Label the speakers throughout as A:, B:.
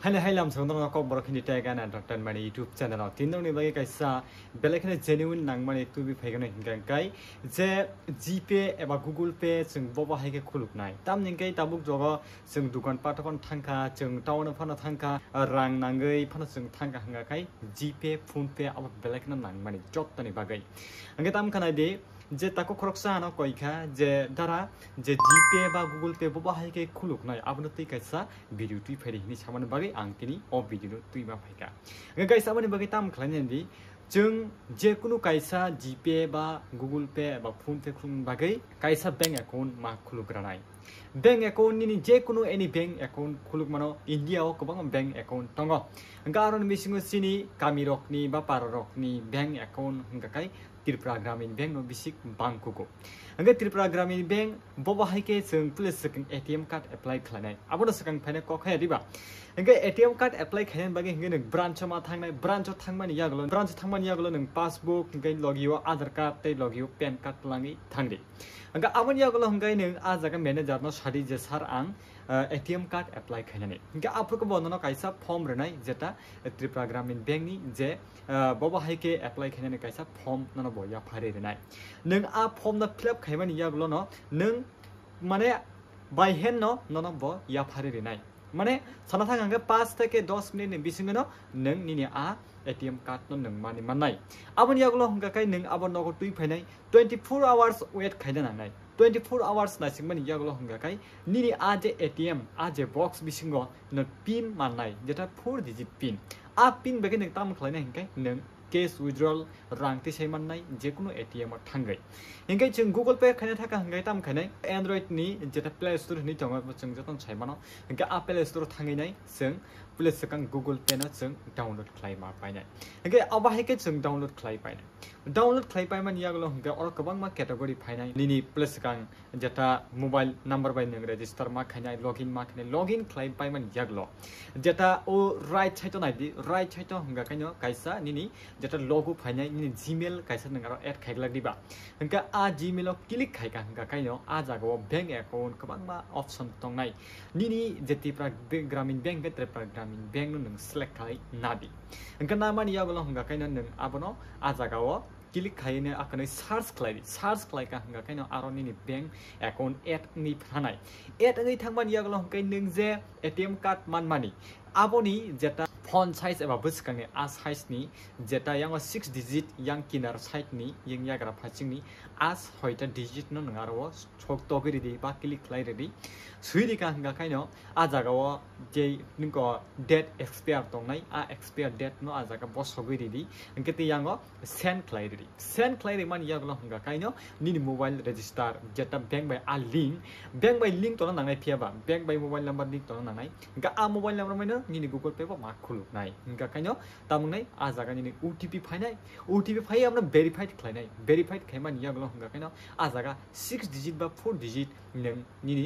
A: Hello, hello, I'm Sandra Nakok Brokini Tagan and Dr. Mani YouTube channel. Tinoni Lakeisa, Belekin, genuine Nangmani to be Pagan Hingangai, Ze GPA, Eva Google Pay, Sung Boba Hake Kulupnai, Tamningay Tabuk Dora, Sung Dugan Patakon Tanka, Sung Town of Panatanka, Rang Nangay, Panasung Tanka Hangakai, GPA, Pumpe, our Belekin Nangmani, Jotani Bagai. And get them can I day. যে তাকে খরকসা আনো কইখা যে দ্বারা যে GPay বা Google pay ববাহাইকে খুলুক নয় আপনার তুই কাইসা ভিডিও তুই ফেরি হিনি সামান বাগে আং তিনি অ ভিডিও তুই মা ফাইকা কাইসা মানে বাগে তাম খালাইনি जों जेकुनु कायसा जिपे बा गुगल पे बा फोन पे खुलुम बागै कायसा बैंक एकाउन्ट मा खुलुग्रानाय बैंक एकाउन्टनि जेकुनु एनि बैंक एकाउन्ट खुलुग मानो इन्डियाव गोबां बैंक एकाउन्ट दङ गारन बिसिङो सिनि गामि रकनि बा पारा रकनि बैंक एकाउन्ट होनगाखाय Tripura Grameen Bank no bisik bank kuku. Angga Tripura Grameen Bank bawa hai ke seng plus sekeng ATM card apply kelanai. Apa dah sekeng panek kok hai riba? Angga ATM card apply kelanai bagi hingga neng branch sama thang nai branch thang mana iya galon branch thang mana iya galon neng passbook hingga logio other card tay logio pen card pelangi thang di. Angga awan iya galon hingga neng azaga manager no shadi jasar ang ATM card apply খাইলেনি গা আপনাকে বন্ধনা কাইসা form রেনাই যেটা ত্রিপুরা গ্রামীণ bank নি যে ববাহাইকে apply খাইলেনি কাইসা ফর্ম নন বয়া ফারে রেনাই নং আ ফর্ম না ফিল আপ খাইবা নিয়া বলো নং মানে বাই হেন নন ব ইয়া ফারে রেনাই মানে সনা থাকা পাঁচ থেকে দশ মিনিট বিশ নং নিনে আ এটিএম কার্ড নো নং মানে মানাই আবার ইয়াগুলো হংকাকাই নং আবার নগদ তুই ফাইনাই টুয়েন্টি ফোর আওয়ার্স ওয়েট খাইলে নাই twenty four hours nicing money yaglo hungakai nini aje ATM aje box bisingo no pin manai jeta four digit pin a pin beginning tam clinic nung cash withdrawal রং তে সেইমান নাই যে কোনো ATM থাঙ্গাই হিঙ্গাই চিং Google pay খাইনে থাকা হিঙ্গাই তাম খাইনে অ্যান্ড্রয়েড নি যেটা প্লে স্টোর নি তঙ্গ চিং যতন সাইমান হিঙ্গা আপেল স্টোর থাঙ্গাই নাই চিং প্লে সকাং গুগল পে না চিং ডাউনলোড খাই মা পাইনে হিঙ্গাই আবা হেকে চিং ডাউনলোড খাই পাইনে ডাউনলোড খাই পাই মানে ইয়া গলো হিঙ্গা অর কবাং মা ক্যাটাগরি ফাইনাই নিনি প্লে সকাং যেটা মোবাইল নাম্বার বাই নিং রেজিস্টার মা খাইনাই লগইন মা খাইনে পাই মানে ইয়া গলো যেটা ও নাই দি রাইট সাইটো হিঙ্গা কাইনো যেটা লগ ফাইনাই জিমেইল কাইছে নাকা এড খাইগলা দিবা হা আ জিমেইল ক্লিক খাইকা হা কাইন আ জাগাও বেঙ্ক একাউন্ট কবাংমা অপশন তংনাই নি জেতিপ্রা গ্রামীণ বেঙ্ক বেত্রেপ্রা গ্রামীণ বেঙ্ক নু সিলেক্ট খাই নাবি হা নামানি আবলো হা কাইন নু আবনো আ জাগাও ক্লিক খাইনে আকনে সার্চ খাইবি সার্চ খাইকা হা কাইন আরো নি বেঙ্ক একাউন্ট এড নি ফানাই এড নি থাকবা নিয়াগলো হা কাইন নু যে এটিএম কার্ড মানমানি aboni jeta phone size eba buskangni a size ni jeta yang 6 digit yang kinar site ni yang ya gra phaching ni as hoita digit no ngar wo chok to gri di ba click lai re di suiri ka nga kai no a jaga wo je ning ko dead expire tong nai a expire dead no a jaga bo so gri di ke ti yang send lai re di send lai re man yang lo nga kai no ni ni mobile register jeta bank by a link bank by link to na nga phi ba bank by mobile number ni to na nga ga a mobile number ma no নিনি Google pay বা মাক খুলু নাই কাকাইনো তামনাই আজাগা নিনি OTP ফাই নাই OTP ফাই আমরা verified খাই নাই verified খাই মা নিয়া গলো কাকাইনো আজাগা 6 ডিজিট বা 4 ডিজিট নিন নিনি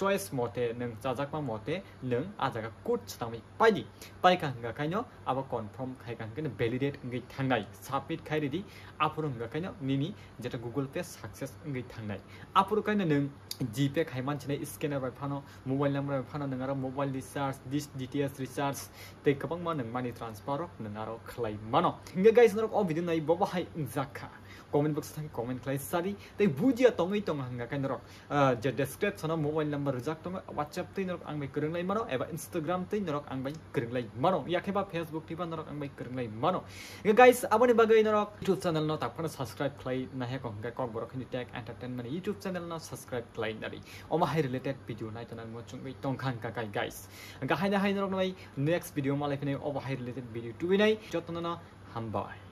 A: চয়েস মতে নিন চাজাক মা মতে নিন আজাগা কোড ছতামি পাইদি পাই কা কাকাইনো আবা কনফার্ম খাই কা কেন ভ্যালিডেট গই থাঙ্গাই সাবমিট খাই রেডি আপুর কাকাইনো নিনি যেটা গুগল পে সাকসেস গই থাঙ্গাই আপুর কাইনো নিন জিপে খাই মানছনে স্ক্যানার বাই ফানো মোবাইল নাম্বার বাই ফানো নিন আর mobile GPS recharge te kapang ma nang mani transfer rok nang aro khlai mano hinga guys narok o video nai boba hai unjaka comment box thang comment khlai sari te bujia tongai tong hanga kan narok je description o mobile number rejak tong whatsapp te narok ang bai krung lai mano eba instagram te narok ang bai krung lai mano yakhe ba facebook te ba narok ang bai krung lai mano hinga guys abone bagai narok youtube channel no takpan subscribe khlai na he kong ga kong borok hin tag entertainment youtube channel no subscribe khlai nari oma hai related video nai tanan mo chung bai tong khang ka kai guys ga hai na hai narok mulai next video malah ini over hari lihat video tu ini jatuh nana hambar